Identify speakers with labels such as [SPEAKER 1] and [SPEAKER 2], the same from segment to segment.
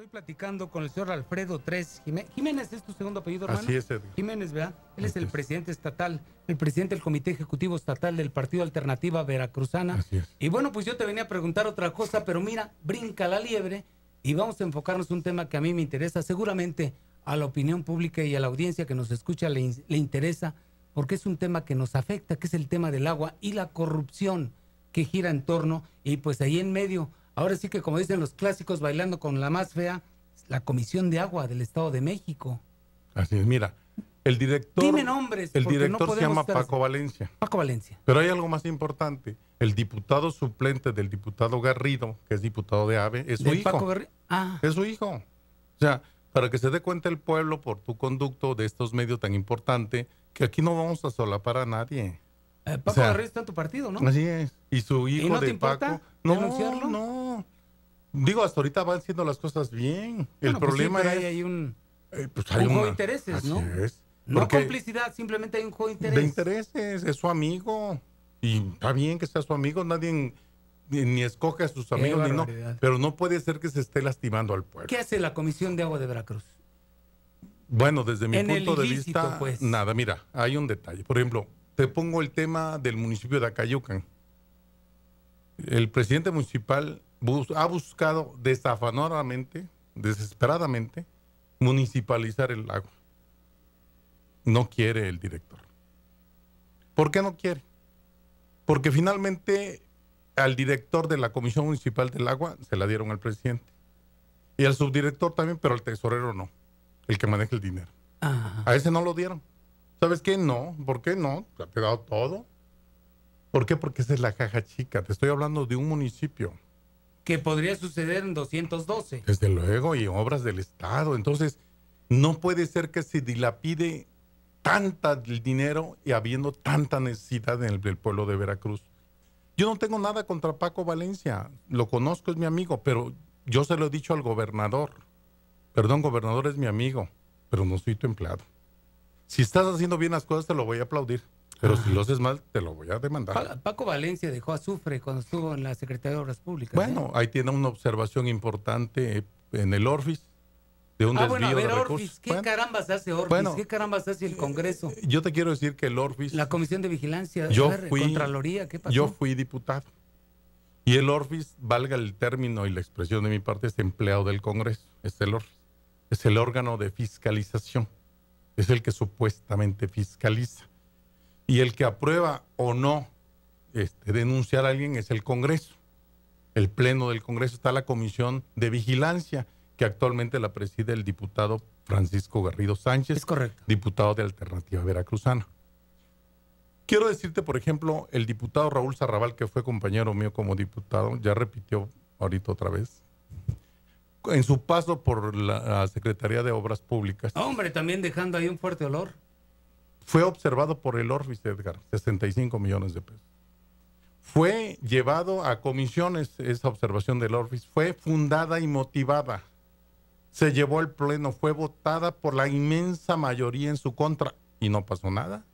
[SPEAKER 1] Estoy platicando con el señor Alfredo Tres Jiménez, es tu segundo apellido, hermano. Así es, Edgar. Jiménez, ¿verdad? Él es el presidente estatal, el presidente del Comité Ejecutivo Estatal del Partido Alternativa Veracruzana. Así es. Y bueno, pues yo te venía a preguntar otra cosa, pero mira, brinca la liebre y vamos a enfocarnos en un tema que a mí me interesa, seguramente a la opinión pública y a la audiencia que nos escucha le interesa, porque es un tema que nos afecta, que es el tema del agua y la corrupción que gira en torno, y pues ahí en medio Ahora sí que, como dicen los clásicos, bailando con la más fea, la Comisión de Agua del Estado de México.
[SPEAKER 2] Así es, mira. El director, Dime nombres, el director se llama Paco Valencia. Paco Valencia. Pero hay algo más importante. El diputado suplente del diputado Garrido, que es diputado de AVE, es su hijo. Paco ah. Es su hijo. O sea, para que se dé cuenta el pueblo por tu conducto de estos medios tan importantes, que aquí no vamos a solapar a nadie. Eh, Paco Garrido está
[SPEAKER 1] en tu partido, ¿no? Así es.
[SPEAKER 2] Y su hijo de Paco. No, denunciarlo? no, Digo, hasta ahorita van siendo las cosas bien. El pues problema es... Eh, pues hay, un, juego de intereses, ¿no? Es. No complicidad,
[SPEAKER 1] simplemente hay un juego de intereses. De intereses, es
[SPEAKER 2] su amigo. Y está bien que sea su amigo, nadie ni, escoge a sus amigos, ni no, pero no puede ser que se esté lastimando al pueblo.
[SPEAKER 1] ¿Qué hace la Comisión de Agua de Veracruz?
[SPEAKER 2] Bueno, desde mi punto de vista, pues. nada, mira, hay un detalle. Por ejemplo, te pongo el tema del municipio de Acayucan. El presidente municipal ha buscado desafanadamente, desesperadamente, municipalizar el agua. No quiere el director. ¿Por qué no quiere? Porque finalmente al director de la Comisión Municipal del Agua se la dieron al presidente. Y al subdirector también, pero al tesorero no, el que maneja el dinero. A ese no lo dieron. ¿Sabes qué? No. ¿Por qué no? se ha pegado todo. ¿Por qué? Porque esa es la caja chica. Te estoy hablando de un municipio que podría suceder en 212. Desde luego, y obras del Estado. Entonces, no puede ser que se dilapide tanta dinero y habiendo tanta necesidad en el, el, pueblo de Veracruz. Yo no tengo nada contra Paco Valencia, lo conozco, es mi amigo, pero yo se lo he dicho al gobernador. Perdón, gobernador es mi amigo, pero no soy tu empleado. Si estás haciendo bien las cosas, te lo voy a aplaudir. Pero si lo haces mal, te lo voy a demandar.
[SPEAKER 1] Paco Valencia dejó a Sufre cuando estuvo en la Secretaría de Obras Públicas. Bueno,
[SPEAKER 2] ahí tiene una observación importante en el Orfis de un ah, desvío de recursos.
[SPEAKER 1] ¿qué carambas hace Orfis? ¿Qué carambas hace el eh, Congreso?
[SPEAKER 2] Eh, yo te quiero decir que el Orfis... La Comisión de Vigilancia, yo fui, Contraloría, ¿qué Yo fui diputado. Y el Orfis, valga el término y la expresión de mi parte, es empleado del Congreso. Es el Orfis. Es el órgano de fiscalización. Es el que supuestamente fiscaliza. Y el que aprueba o no este, denunciar a alguien es el Congreso. El Pleno del Congreso está la Comisión de Vigilancia, que actualmente la preside el diputado Francisco Garrido Sánchez, diputado de Alternativa Veracruzana. Quiero decirte, por ejemplo, el diputado Raúl Sarrabal, que fue compañero mío como diputado, ya repitió ahorita otra vez, en su paso por la Secretaría de Obras Públicas.
[SPEAKER 1] Hombre, también dejando ahí un fuerte olor.
[SPEAKER 2] Fue observado por el Orvis Edgar, 65 millones de pesos. Fue llevado a comisiones esa observación del Orvis. Fue fundada y motivada. Se llevó al Pleno. Fue votada por la inmensa mayoría en su contra. Y no pasó nada.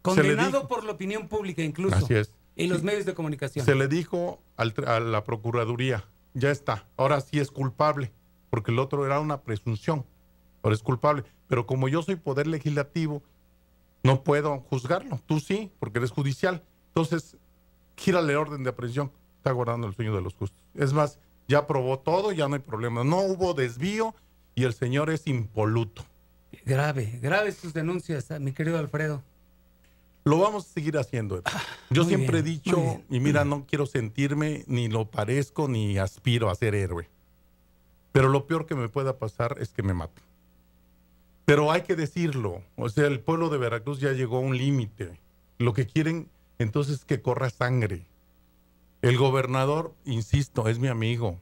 [SPEAKER 2] Condenado por la opinión pública incluso. Así es. Y los medios de comunicación. Se le dijo a la Procuraduría, ya está, ahora sí es culpable, porque el otro era una presunción, ahora es culpable. Pero como yo soy poder legislativo no puedo juzgarlo, tú sí, porque eres judicial. Entonces, gírale orden de aprehensión. Está guardando el sueño de los justos. Es más, ya probó todo, ya no hay problema. No hubo desvío y el señor es impoluto.
[SPEAKER 1] Grave, grave sus denuncias, mi querido Alfredo.
[SPEAKER 2] Lo vamos a seguir haciendo. Ah, Yo siempre he dicho, y mira, no quiero sentirme, ni lo parezco, ni aspiro a ser héroe. Pero lo peor que me pueda pasar es que me maten. Pero hay que decirlo, o sea, el pueblo de Veracruz ya llegó a un límite. Lo que quieren entonces es que corra sangre. El gobernador, insisto, es mi amigo.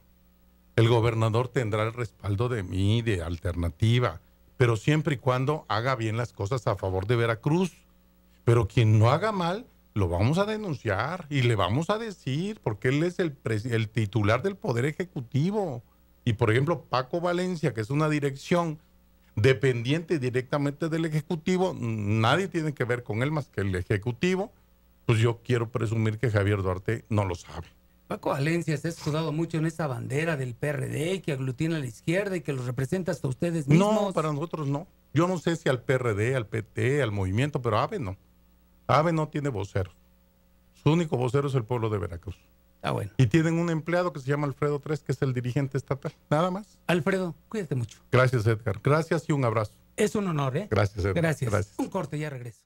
[SPEAKER 2] El gobernador tendrá el respaldo de mí, de alternativa, pero siempre y cuando haga bien las cosas a favor de Veracruz. Pero quien no haga mal, lo vamos a denunciar y le vamos a decir, porque él es el, el titular del Poder Ejecutivo. Y por ejemplo, Paco Valencia, que es una dirección dependiente directamente del Ejecutivo, nadie tiene que ver con él más que el Ejecutivo, pues yo quiero presumir que Javier Duarte no lo sabe.
[SPEAKER 1] Paco Valencia se ha escudado mucho en esa bandera del PRD que aglutina a la izquierda y que los representa hasta ustedes mismos. No,
[SPEAKER 2] para nosotros no. Yo no sé si al PRD, al PT, al movimiento, pero AVE no. AVE no tiene vocero. Su único vocero es el pueblo de Veracruz. Ah, bueno. Y tienen un empleado que se llama Alfredo Tres, que es el dirigente estatal. Nada más. Alfredo, cuídate mucho. Gracias, Edgar. Gracias y un abrazo. Es un honor, ¿eh? Gracias, Edgar. Gracias. Un corte,
[SPEAKER 1] ya regreso.